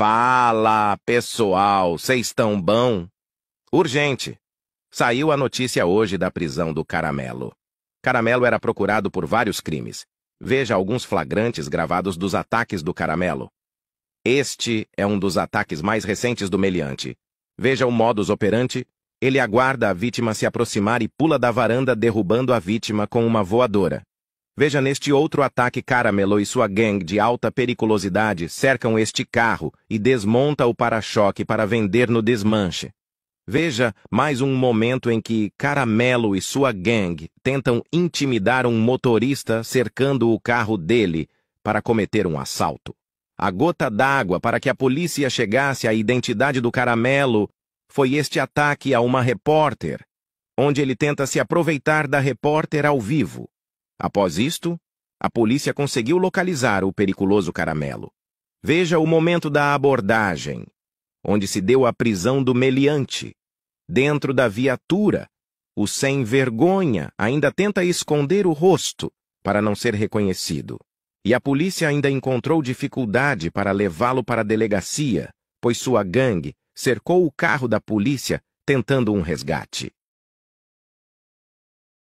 Fala, pessoal, vocês estão bom? Urgente. Saiu a notícia hoje da prisão do Caramelo. Caramelo era procurado por vários crimes. Veja alguns flagrantes gravados dos ataques do Caramelo. Este é um dos ataques mais recentes do meliante. Veja o modus operandi. Ele aguarda a vítima se aproximar e pula da varanda derrubando a vítima com uma voadora. Veja neste outro ataque Caramelo e sua gangue de alta periculosidade cercam este carro e desmonta o para-choque para vender no desmanche. Veja mais um momento em que Caramelo e sua gangue tentam intimidar um motorista cercando o carro dele para cometer um assalto. A gota d'água para que a polícia chegasse à identidade do Caramelo foi este ataque a uma repórter, onde ele tenta se aproveitar da repórter ao vivo. Após isto, a polícia conseguiu localizar o periculoso caramelo. Veja o momento da abordagem, onde se deu a prisão do meliante. Dentro da viatura, o sem vergonha ainda tenta esconder o rosto para não ser reconhecido. E a polícia ainda encontrou dificuldade para levá-lo para a delegacia, pois sua gangue cercou o carro da polícia tentando um resgate.